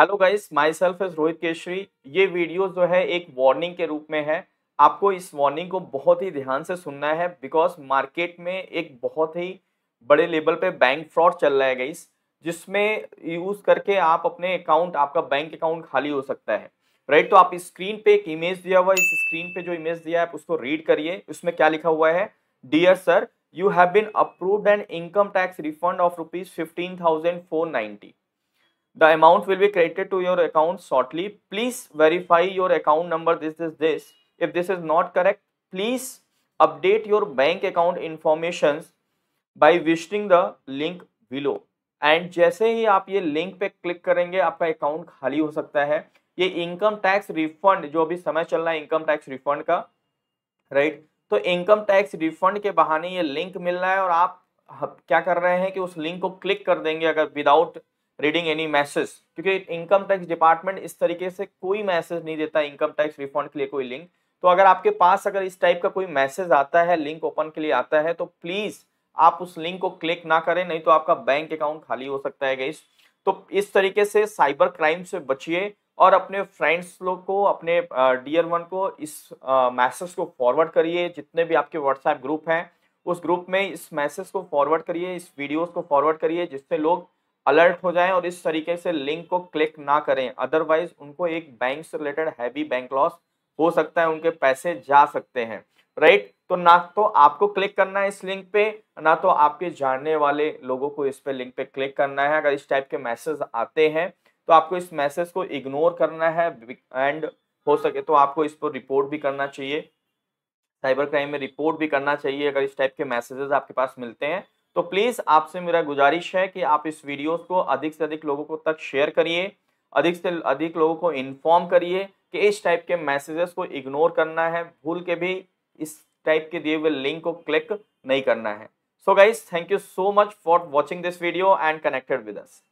Hello guys myself is Rohit Keshari ये video जो है एक वार्निंग के रूप में है आपको इस वार्निंग को बहुत ही ध्यान से सुनना है बिकॉज मार्केट में एक बहुत ही बड़े लेवल पे बैंक फ्रॉड चल रहा है गाइस जिसमें यूज़ करके आप अपने अकाउंट आपका बैंक अकाउंट खाली हो सकता है राइट तो आप स्क्रीन पे एक इमेज दिया हुआ इस स्क्रीन पे जो इमेज दिया है आप उसको रीड करिए उसमें क्या लिखा हुआ है dear sir you have been approved an income tax refund of rupees fifteen thousand four ninety the amount will be credited to your account shortly please verify your account number this this this if this is not correct please update your bank account informations by visiting the link below and जैसे ही आप ये link पे click करेंगे आपका account खाली हो सकता है ये इनकम टैक्स रिफंड जो अभी समय चल रहा है इनकम टैक्स रिफंड का राइट तो इनकम टैक्स रिफंड के बहाने ये लिंक मिल रहा है और आप क्या कर रहे हैं कि उस लिंक को क्लिक कर देंगे अगर विदाउट रीडिंग एनी मैसेज क्योंकि इनकम टैक्स डिपार्टमेंट इस तरीके से कोई मैसेज नहीं देता इनकम टैक्स रिफंड के लिए कोई लिंक तो अगर आपके पास अगर इस टाइप का कोई मैसेज आता है लिंक ओपन के लिए आता है तो प्लीज़ आप उस लिंक को क्लिक ना करें नहीं तो आपका बैंक अकाउंट खाली हो सकता है गैस तो इस तरीके से साइबर क्राइम से बचिए और अपने फ्रेंड्स लोग को अपने डियर वन को इस मैसेज को फॉरवर्ड करिए जितने भी आपके व्हाट्सएप ग्रुप हैं उस ग्रुप में इस मैसेज को फॉरवर्ड करिए इस वीडियोस को फॉरवर्ड करिए जिससे लोग अलर्ट हो जाएं और इस तरीके से लिंक को क्लिक ना करें अदरवाइज उनको एक बैंक से रिलेटेड हैवी बैंक लॉस हो सकता है उनके पैसे जा सकते हैं राइट right? तो ना तो आपको क्लिक करना है इस लिंक पे ना तो आपके जानने वाले लोगों को इस पे लिंक पे क्लिक करना है अगर इस टाइप के मैसेज आते हैं तो आपको इस मैसेज को इग्नोर करना है एंड हो सके तो आपको इस पर रिपोर्ट भी करना चाहिए साइबर क्राइम में रिपोर्ट भी करना चाहिए अगर इस टाइप के मैसेजेस आपके पास मिलते हैं तो प्लीज़ आपसे मेरा गुजारिश है कि आप इस वीडियोस को अधिक से अधिक लोगों को तक शेयर करिए अधिक से अधिक लोगों को इन्फॉर्म करिए कि इस टाइप के मैसेजेस को इग्नोर करना है भूल के भी इस टाइप के दिए हुए लिंक को क्लिक नहीं करना है so guys thank you so much for watching this video and connected with us